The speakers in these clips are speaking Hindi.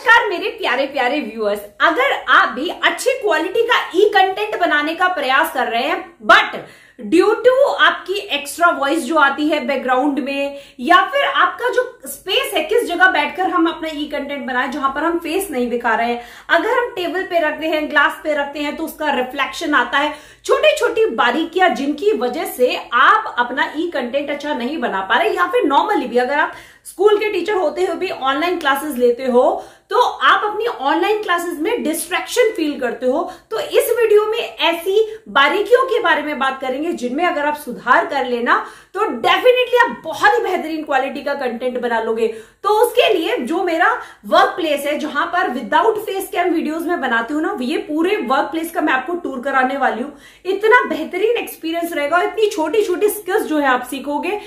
नमस्कार मेरे प्यारे प्यारे व्यूअर्स अगर आप भी अच्छी क्वालिटी का ई कंटेंट बनाने का प्रयास कर रहे हैं बट ड्यू टू आपकी एक्स्ट्रा वॉइस जो आती है बैकग्राउंड में या फिर आपका जो स्पेस है किस जगह बैठकर हम अपना ई कंटेंट बनाए जहां पर हम फेस नहीं दिखा रहे हैं अगर हम टेबल पे रखते हैं ग्लास पे रखते हैं तो उसका रिफ्लेक्शन आता है छोटी छोटी बारीकियां जिनकी वजह से आप अपना ई कंटेंट अच्छा नहीं बना पा रहे या फिर नॉर्मली भी अगर आप स्कूल के टीचर होते हुए भी ऑनलाइन क्लासेस लेते हो तो आप अपनी ऑनलाइन क्लासेस में डिस्ट्रैक्शन फील करते हो तो इस वीडियो में ऐसी बारीकियों के बारे में बात करेंगे जिनमें अगर आप सुधार कर लेना तो डेफिनेटली आप बहुत ही बेहतरीन क्वालिटी का कंटेंट बना लोगे तो उसके लिए जो मेरा वर्क प्लेस है जहां पर विदाउट फेस कैम वीडियोस में बनाती हूँ ना ये पूरे वर्क प्लेस का मैं आपको टूर कराने वाली हूँ इतना बेहतरीन एक्सपीरियंस रहेगा और इतनी छोटी छोटी स्किल्स जो है आप सीखोगे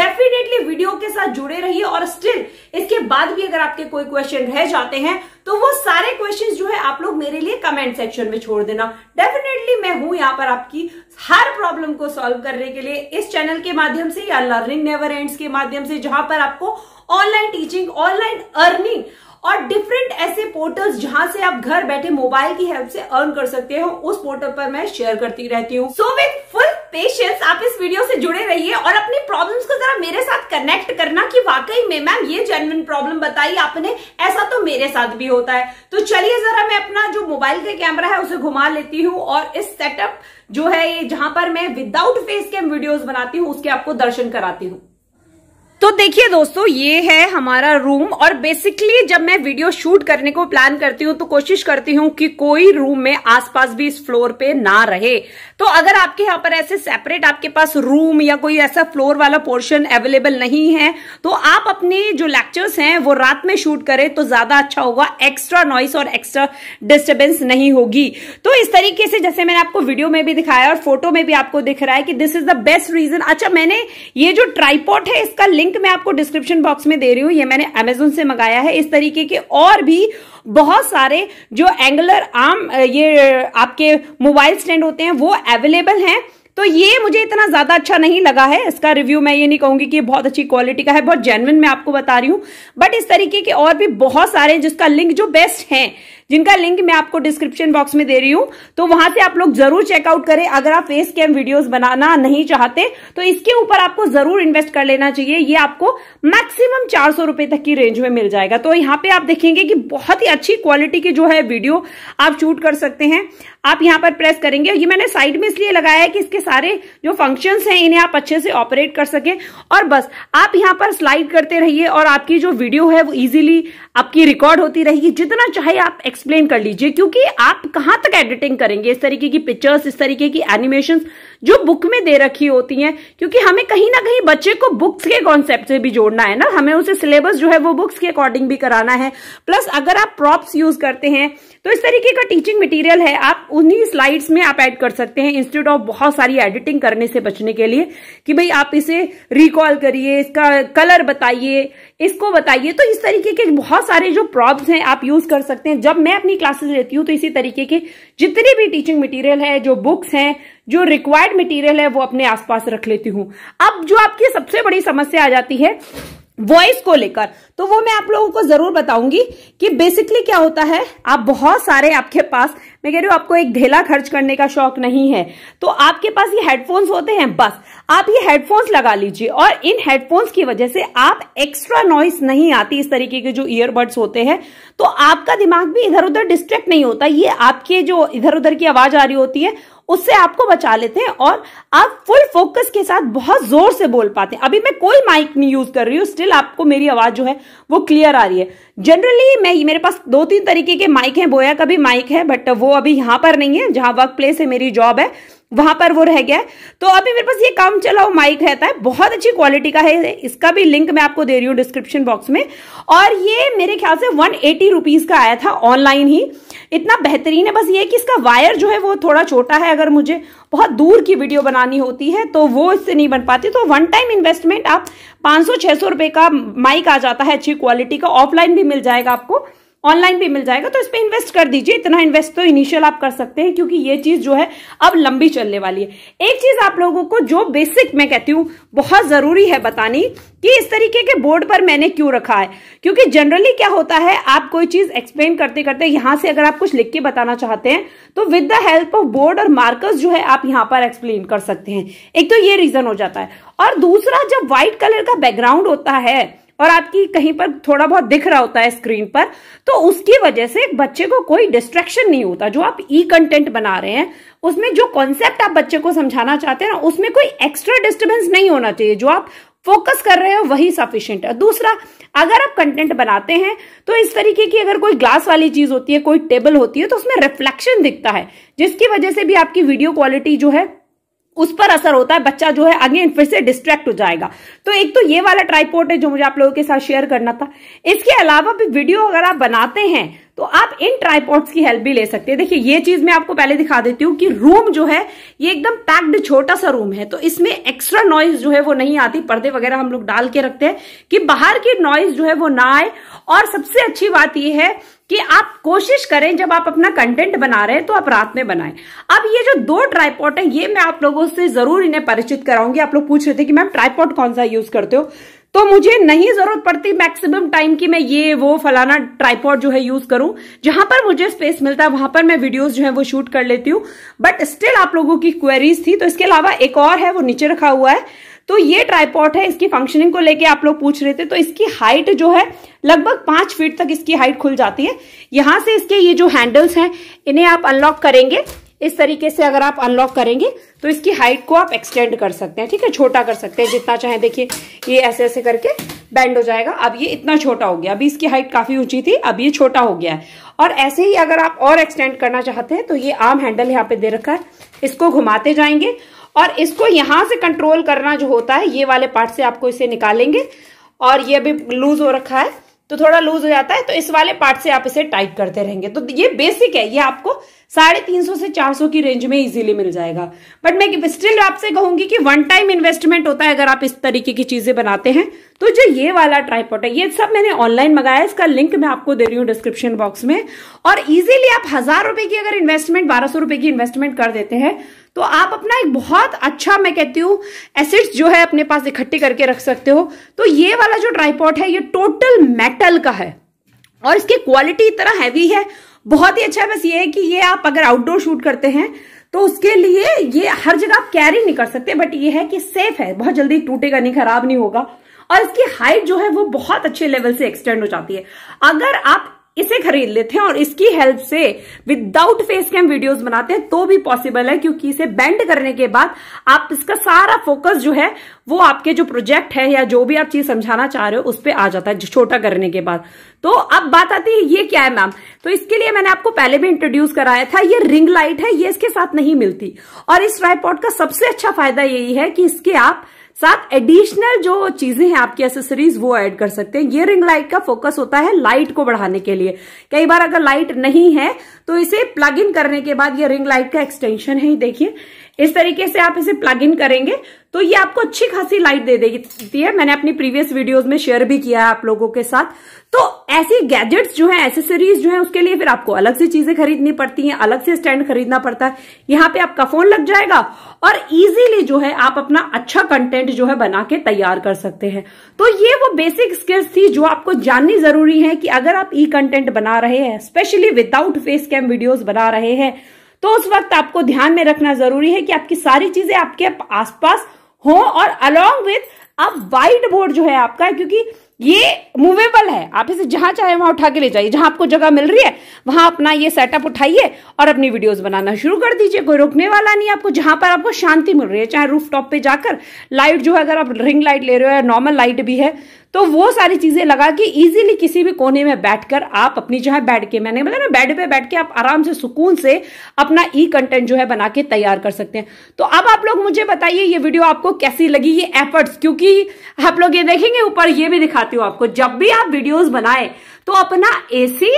डेफिनेटली वीडियो के साथ जुड़े रहिए और स्टिल इसके बाद भी अगर आपके कोई क्वेश्चन रह जाते हैं तो वो सारे क्वेश्चन जो है आप लोग मेरे लिए कमेंट सेक्शन में छोड़ देना डेफिनेटली मैं हूं यहाँ पर आपकी हर प्रॉब्लम को सॉल्व करने के लिए इस चैनल के माध्यम से या लर्निंग नेवर एंड्स के माध्यम से जहां पर आपको ऑनलाइन टीचिंग ऑनलाइन अर्निंग और डिफरेंट ऐसे पोर्टल्स जहां से आप घर बैठे मोबाइल की हेल्प से अर्न कर सकते हो उस पोर्टल पर मैं शेयर करती रहती हूँ सो विथ फुल पेशेंस आप इस वीडियो से जुड़े रहिए और अपनी प्रॉब्लम्स को जरा मेरे साथ कनेक्ट करना कि वाकई में मैम ये जेनविन प्रॉब्लम बताई आपने ऐसा तो मेरे साथ भी होता है तो चलिए जरा मैं अपना जो मोबाइल का कैमरा है उसे घुमा लेती हूँ और इस सेटअप जो है ये जहां पर मैं विदाउट फेस कैम वीडियोज बनाती हूँ उसके आपको दर्शन कराती हूँ तो देखिए दोस्तों ये है हमारा रूम और बेसिकली जब मैं वीडियो शूट करने को प्लान करती हूँ तो कोशिश करती हूँ कि कोई रूम में आसपास भी इस फ्लोर पे ना रहे तो अगर आपके यहाँ पर ऐसे सेपरेट आपके पास रूम या कोई ऐसा फ्लोर वाला पोर्शन अवेलेबल नहीं है तो आप अपने जो लेक्चर्स हैं वो रात में शूट करें तो ज्यादा अच्छा होगा एक्स्ट्रा नॉइस और एक्स्ट्रा डिस्टर्बेंस नहीं होगी तो इस तरीके से जैसे मैंने आपको वीडियो में भी दिखाया और फोटो में भी आपको दिख रहा है कि this is the best reason अच्छा मैंने ये जो ट्राईपोर्ट है इसका लिंक लिंक मैं आपको डिस्क्रिप्शन बॉक्स में दे रही हूँ ये मैंने अमेजोन से मंगाया है इस तरीके के और भी बहुत सारे जो एंगुलर आर्म ये आपके मोबाइल स्टैंड होते हैं वो अवेलेबल हैं तो ये मुझे इतना ज्यादा अच्छा नहीं लगा है इसका रिव्यू मैं ये नहीं कहूंगी कि बहुत अच्छी क्वालिटी का है बहुत जेनविन मैं आपको बता रही हूँ बट इस तरीके के और भी बहुत सारे जिसका लिंक जो बेस्ट है जिनका लिंक मैं आपको डिस्क्रिप्शन बॉक्स में दे रही हूँ तो वहां से आप लोग जरूर चेकआउट करें अगर आप फेस कैम वीडियो बनाना नहीं चाहते तो इसके ऊपर आपको जरूर इन्वेस्ट कर लेना चाहिए ये आपको मैक्सिमम चार सौ रुपए तक की रेंज में मिल जाएगा तो यहाँ पे आप देखेंगे कि बहुत ही अच्छी क्वालिटी की जो है वीडियो आप शूट कर सकते हैं आप यहाँ पर प्रेस करेंगे ये मैंने साइड में इसलिए लगाया है कि इसके सारे जो फंक्शन है इन्हें आप अच्छे से ऑपरेट कर सके और बस आप यहाँ पर स्लाइड करते रहिए और आपकी जो वीडियो है वो इजीली आपकी रिकॉर्ड होती रहेगी जितना चाहे आप एक्सप्लेन कर लीजिए क्योंकि आप कहाँ तक एडिटिंग करेंगे इस तरीके की पिक्चर्स इस तरीके की एनिमेशन जो बुक में दे रखी होती हैं क्योंकि हमें कहीं ना कहीं बच्चे को बुक्स के कॉन्सेप्ट से भी जोड़ना है ना हमें उसे सिलेबस जो है वो बुक्स के अकॉर्डिंग भी कराना है प्लस अगर आप प्रॉप्स यूज करते हैं तो इस तरीके का टीचिंग मटेरियल है आप उन्हीं स्लाइड्स में आप ऐड कर सकते हैं इंस्टीट्यूट ऑफ बहुत सारी एडिटिंग करने से बचने के लिए कि भाई आप इसे रिकॉल करिए इसका कलर बताइए इसको बताइए तो इस तरीके के बहुत सारे जो प्रॉप्स हैं आप यूज कर सकते हैं जब मैं अपनी क्लासेस लेती हूँ तो इसी तरीके के जितने भी टीचिंग मटेरियल है जो बुक्स हैं जो रिक्वायर्ड मटेरियल है वो अपने आसपास रख लेती हूँ अब जो आपकी सबसे बड़ी समस्या आ जाती है वॉइस को लेकर तो वो मैं आप लोगों को जरूर बताऊंगी कि बेसिकली क्या होता है आप बहुत सारे आपके पास मैं कह रही हूँ आपको एक ढेला खर्च करने का शौक नहीं है तो आपके पास ये हेडफोन्स होते हैं बस आप ये हेडफोन्स लगा लीजिए और इन हेडफोन्स की वजह से आप एक्स्ट्रा नॉइस नहीं आती इस तरीके के जो ईयरबड्स होते हैं तो आपका दिमाग भी इधर उधर डिस्ट्रैक्ट नहीं होता ये आपके जो इधर उधर की आवाज आ रही होती है उससे आपको बचा लेते हैं और आप फुल फोकस के साथ बहुत जोर से बोल पाते हैं अभी मैं कोई माइक नहीं यूज कर रही हूँ स्टिल आपको मेरी आवाज जो है वो क्लियर आ रही है जनरली मैं मेरे पास दो तीन तरीके के माइक हैं बोया का भी माइक है बट वो अभी यहाँ पर नहीं है जहाँ वर्क प्लेस है मेरी जॉब है वहां पर वो रह गया है तो अभी मेरे पास ये काम चलाओ माइक रहता है बहुत अच्छी क्वालिटी का है इसका भी लिंक मैं आपको दे रही हूँ डिस्क्रिप्शन बॉक्स में और ये मेरे ख्याल से वन एटी का आया था ऑनलाइन ही इतना बेहतरीन है बस ये कि इसका वायर जो है वो थोड़ा छोटा है अगर मुझे बहुत दूर की वीडियो बनानी होती है तो वो इससे नहीं बन पाती तो वन टाइम इन्वेस्टमेंट आप पाँच सौ का माइक आ जाता है अच्छी क्वालिटी का ऑफलाइन भी मिल जाएगा आपको ऑनलाइन भी मिल जाएगा तो इस पर इन्वेस्ट कर दीजिए इतना इन्वेस्ट तो इनिशियल आप कर सकते हैं क्योंकि ये चीज जो है अब लंबी चलने वाली है एक चीज आप लोगों को जो बेसिक मैं कहती हूँ बहुत जरूरी है बतानी कि इस तरीके के बोर्ड पर मैंने क्यों रखा है क्योंकि जनरली क्या होता है आप कोई चीज एक्सप्लेन करते करते यहां से अगर आप कुछ लिख के बताना चाहते हैं तो with the help of board और मार्कर्स जो है आप यहां पर एक्सप्लेन कर सकते हैं एक तो ये रीजन हो जाता है और दूसरा जब व्हाइट कलर का बैकग्राउंड होता है और आपकी कहीं पर थोड़ा बहुत दिख रहा होता है स्क्रीन पर तो उसकी वजह से बच्चे को कोई डिस्ट्रेक्शन नहीं होता जो आप ई कंटेंट बना रहे हैं उसमें जो कॉन्सेप्ट आप बच्चे को समझाना चाहते हैं ना उसमें कोई एक्स्ट्रा डिस्टर्बेंस नहीं होना चाहिए जो आप फोकस कर रहे हो वही सफिशियंट है दूसरा अगर आप कंटेंट बनाते हैं तो इस तरीके की अगर कोई ग्लास वाली चीज होती है कोई टेबल होती है तो उसमें रिफ्लेक्शन दिखता है जिसकी वजह से भी आपकी वीडियो क्वालिटी जो है उस पर असर होता है बच्चा जो है अगेन फिर से डिस्ट्रैक्ट हो जाएगा तो एक तो ये वाला ट्राईपोर्ट है जो मुझे आप लोगों के साथ शेयर करना था इसके अलावा भी वीडियो अगर आप बनाते हैं तो आप इन ट्राईपोर्ट्स की हेल्प भी ले सकते हैं देखिए ये चीज मैं आपको पहले दिखा देती हूँ कि रूम जो है ये एकदम पैक्ड छोटा सा रूम है तो इसमें एक्स्ट्रा नॉइज जो है वो नहीं आती पर्दे वगैरह हम लोग डाल के रखते हैं कि बाहर की नॉइज जो है वो ना आए और सबसे अच्छी बात यह है कि आप कोशिश करें जब आप अपना कंटेंट बना रहे हैं तो आप रात में बनाएं अब ये जो दो ट्राईपॉट है ये मैं आप लोगों से जरूर इन्हें परिचित कराऊंगी आप लोग पूछ रहे थे कि मैम ट्राईपॉट कौन सा यूज करते हो तो मुझे नहीं जरूरत पड़ती मैक्सिमम टाइम की मैं ये वो फलाना ट्राईपॉट जो है यूज करूं जहां पर मुझे स्पेस मिलता है वहां पर मैं वीडियोस जो है वो शूट कर लेती हूँ बट स्टिल आप लोगों की क्वेरीज थी तो इसके अलावा एक और है वो नीचे रखा हुआ है तो ये ट्राईपॉट है इसकी फंक्शनिंग को लेके आप लोग पूछ रहे थे तो इसकी हाइट जो है लगभग पांच फीट तक इसकी हाइट खुल जाती है यहां से इसके ये जो हैंडल्स हैं इन्हें आप अनलॉक करेंगे इस तरीके से अगर आप अनलॉक करेंगे तो इसकी हाइट को आप एक्सटेंड कर सकते हैं ठीक है छोटा कर सकते हैं जितना चाहे देखिए ये ऐसे ऐसे करके बैंड हो जाएगा अब ये इतना छोटा हो गया अभी इसकी हाइट काफी ऊंची थी अब ये छोटा हो गया है और ऐसे ही अगर आप और एक्सटेंड करना चाहते हैं तो ये आम हैंडल यहाँ पे दे रखा है इसको घुमाते जाएंगे और इसको यहां से कंट्रोल करना जो होता है ये वाले पार्ट से आपको इसे निकालेंगे और ये अभी लूज हो रखा है तो थोड़ा लूज हो जाता है तो इस वाले पार्ट से आप इसे टाइट करते रहेंगे तो ये बेसिक है ये आपको साढ़े तीन सौ से चार सौ की रेंज में इजीली मिल जाएगा बट मैं स्टिल आपसे कहूंगी कि वन टाइम इन्वेस्टमेंट होता है अगर आप इस तरीके की चीजें बनाते हैं तो जो ये वाला ट्राईपोर्ट है ये सब मैंने ऑनलाइन मंगाया इसका लिंक मैं आपको दे रही हूँ डिस्क्रिप्शन बॉक्स में और इजिली आप हजार रुपए की अगर इन्वेस्टमेंट बारह सौ रुपए की इन्वेस्टमेंट कर देते हैं तो आप अपना एक बहुत अच्छा मैं कहती हूँ एसिड्स जो है अपने पास इकट्ठे करके रख सकते हो तो ये वाला जो ट्राईपॉट है ये टोटल मेटल का है और इसकी क्वालिटी इतना हैवी है बहुत ही अच्छा है बस ये है कि ये आप अगर आउटडोर शूट करते हैं तो उसके लिए ये हर जगह आप कैरी नहीं कर सकते बट ये है कि सेफ है बहुत जल्दी टूटेगा नहीं खराब नहीं होगा और इसकी हाइट जो है वो बहुत अच्छे लेवल से एक्सटेंड हो जाती है अगर आप इसे खरीद लेते हैं और इसकी हेल्प से विदाउट फेस कैम वीडियोस बनाते हैं तो भी पॉसिबल है क्योंकि इसे बेंड करने के बाद आप इसका सारा फोकस जो है वो आपके जो प्रोजेक्ट है या जो भी आप चीज समझाना चाह रहे हो उस पर आ जाता है छोटा करने के बाद तो अब बात आती है ये क्या है मैम तो इसके लिए मैंने आपको पहले भी इंट्रोड्यूस कराया था ये रिंग लाइट है ये इसके साथ नहीं मिलती और इस ट्राईपॉड का सबसे अच्छा फायदा यही है कि इसके आप साथ एडिशनल जो चीजें हैं आपकी एसेसरीज वो ऐड कर सकते हैं ये रिंग लाइट का फोकस होता है लाइट को बढ़ाने के लिए कई बार अगर लाइट नहीं है तो इसे प्लग इन करने के बाद ये रिंग लाइट का एक्सटेंशन है देखिए इस तरीके से आप इसे प्लग इन करेंगे तो ये आपको अच्छी खासी लाइट दे देगी है मैंने अपनी प्रीवियस वीडियोस में शेयर भी किया है आप लोगों के साथ तो ऐसी गैजेट्स जो है एसेसरीज जो है उसके लिए फिर आपको अलग से चीजें खरीदनी पड़ती हैं अलग से स्टैंड खरीदना पड़ता है यहाँ पे आपका फोन लग जाएगा और इजीली जो है आप अपना अच्छा कंटेंट जो है बना के तैयार कर सकते हैं तो ये वो बेसिक स्किल्स थी जो आपको जाननी जरूरी है कि अगर आप ई कंटेंट बना रहे हैं specially without face cam videos बना रहे हैं तो उस वक्त आपको ध्यान में रखना जरूरी है कि आपकी सारी चीजें आपके आसपास हो और अलोंग विथ अब वाइट बोर्ड जो है आपका क्योंकि ये मूवेबल है आप इसे जहां चाहे वहां उठा के ले जाइए जहां आपको जगह मिल रही है वहां अपना ये सेटअप उठाइए और अपनी वीडियोस बनाना शुरू कर दीजिए कोई रोकने वाला नहीं आपको जहां पर आपको शांति मिल रही है चाहे रूफ टॉप पे जाकर लाइट जो है अगर आप रिंग लाइट ले रहे हो या नॉर्मल लाइट भी है तो वो सारी चीजें लगा के इजीली किसी भी कोने में बैठकर आप अपनी जो है बैठ के मैंने बोला ना बेड पे बैठ के आप आराम से सुकून से अपना ई कंटेंट जो है बना के तैयार कर सकते हैं तो अब आप लोग मुझे बताइए ये वीडियो आपको कैसी लगी ये एफर्ट्स क्योंकि आप लोग ये देखेंगे ऊपर ये भी दिखा चाहती हूँ आपको जब भी आप वीडियोस बनाए तो अपना एसी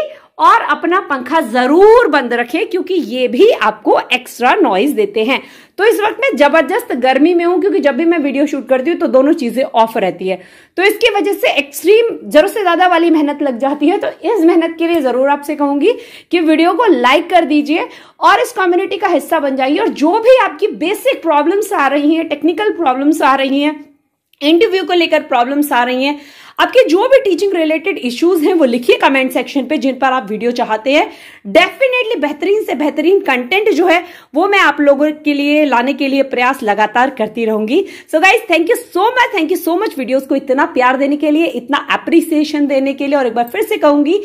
और अपना पंखा जरूर बंद रखें क्योंकि ये भी आपको एक्स्ट्रा नॉइज देते हैं तो इस वक्त मैं जबरदस्त गर्मी में हूं क्योंकि जब भी मैं वीडियो शूट करती हूँ तो दोनों चीजें ऑफ रहती है तो इसकी वजह से एक्सट्रीम जरूर से ज्यादा वाली मेहनत लग जाती है तो इस मेहनत के लिए जरूर आपसे कहूंगी कि वीडियो को लाइक कर दीजिए और इस कम्युनिटी का हिस्सा बन जाइए और जो भी आपकी बेसिक प्रॉब्लम्स आ रही है टेक्निकल प्रॉब्लम्स आ रही है इंटरव्यू को लेकर प्रॉब्लम्स आ रही हैं आपके जो भी टीचिंग रिलेटेड इश्यूज हैं वो लिखिए कमेंट सेक्शन पे जिन पर आप वीडियो चाहते हैं डेफिनेटली बेहतरीन से बेहतरीन कंटेंट जो है वो मैं आप लोगों के लिए लाने के लिए प्रयास लगातार करती रहूंगी so guys thank you so much thank you so much videos को इतना प्यार देने के लिए इतना अप्रिसिएशन देने के लिए और एक बार फिर से कहूंगी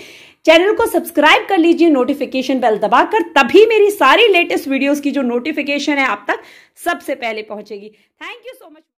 चैनल को सब्सक्राइब कर लीजिए नोटिफिकेशन बेल दबाकर तभी मेरी सारी लेटेस्ट वीडियोस की जो नोटिफिकेशन है आप तक सबसे पहले पहुंचेगी थैंक यू सो मच